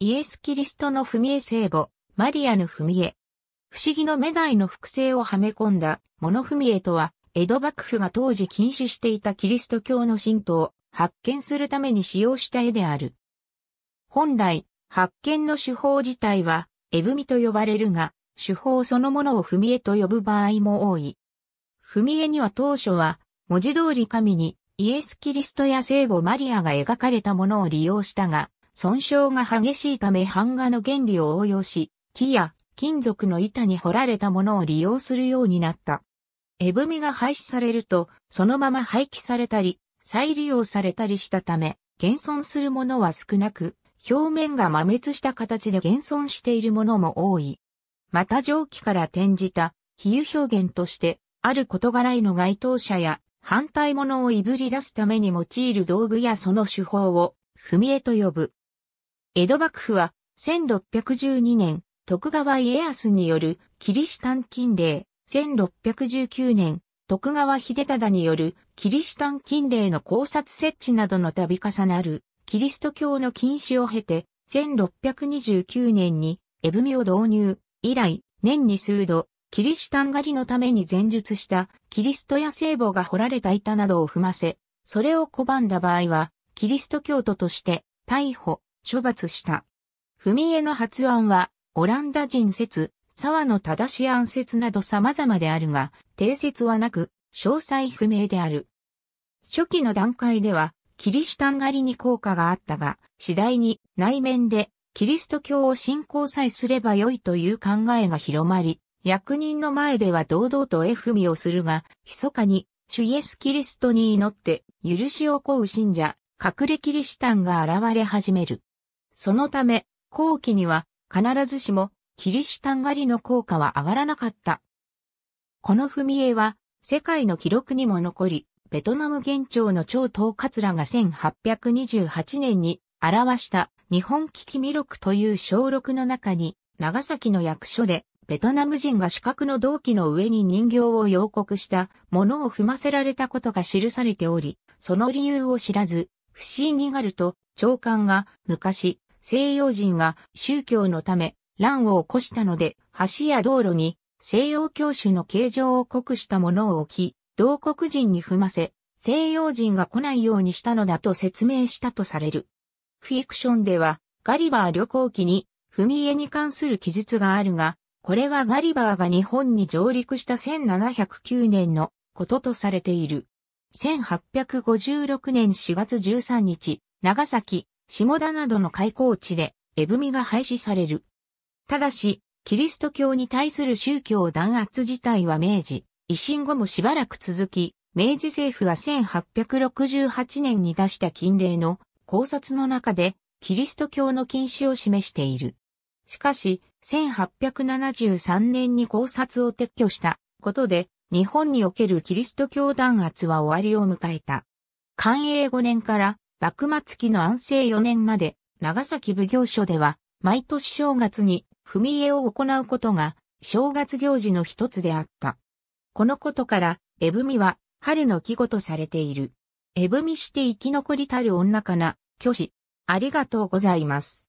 イエス・キリストの文絵聖母、マリアの文絵。不思議の目代の複製をはめ込んだ、モノ文絵とは、江戸幕府が当時禁止していたキリスト教の信徒を発見するために使用した絵である。本来、発見の手法自体は、絵踏みと呼ばれるが、手法そのものを文絵と呼ぶ場合も多い。文絵には当初は、文字通り神に、イエス・キリストや聖母マリアが描かれたものを利用したが、損傷が激しいため版画の原理を応用し、木や金属の板に彫られたものを利用するようになった。絵踏みが廃止されると、そのまま廃棄されたり、再利用されたりしたため、現存するものは少なく、表面が摩滅した形で現存しているものも多い。また蒸気から転じた比喩表現として、ある事柄への該当者や反対者をいぶり出すために用いる道具やその手法を、踏み絵と呼ぶ。江戸幕府は1612年徳川家康によるキリシタン禁令、1619年徳川秀忠によるキリシタン禁令の考察設置などの度重なるキリスト教の禁止を経て1629年にエブミを導入以来年に数度キリシタン狩りのために前述したキリストや聖母が彫られた板などを踏ませ、それを拒んだ場合はキリスト教徒として逮捕、処罰した。文江の発案は、オランダ人説、沢野正案説など様々であるが、定説はなく、詳細不明である。初期の段階では、キリシタン狩りに効果があったが、次第に内面でキリスト教を信仰さえすればよいという考えが広まり、役人の前では堂々と絵踏みをするが、密かに、主イエスキリストに祈って、許しを請う信者、隠れキリシタンが現れ始める。そのため、後期には必ずしもキリシタン狩りの効果は上がらなかった。この踏み絵は世界の記録にも残り、ベトナム現庁の超統括らが1828年に表した日本危機記録という小録の中に長崎の役所でベトナム人が四角の銅器の上に人形を要国したものを踏ませられたことが記されており、その理由を知らず、不思議がると長官が昔西洋人が宗教のため乱を起こしたので、橋や道路に西洋教主の形状を濃くしたものを置き、同国人に踏ませ、西洋人が来ないようにしたのだと説明したとされる。フィクションでは、ガリバー旅行記に、踏み絵に関する記述があるが、これはガリバーが日本に上陸した1709年のこととされている。1856年4月13日、長崎、下田などの開港地で、え踏みが廃止される。ただし、キリスト教に対する宗教弾圧自体は明治、維新後もしばらく続き、明治政府は1868年に出した禁令の考察の中で、キリスト教の禁止を示している。しかし、1873年に考察を撤去したことで、日本におけるキリスト教弾圧は終わりを迎えた。寛永5年から幕末期の安政4年まで、長崎奉行所では、毎年正月に踏み絵を行うことが、正月行事の一つであった。このことから、えぶみは、春の季語とされている。えぶみして生き残りたる女かな、虚子。ありがとうございます。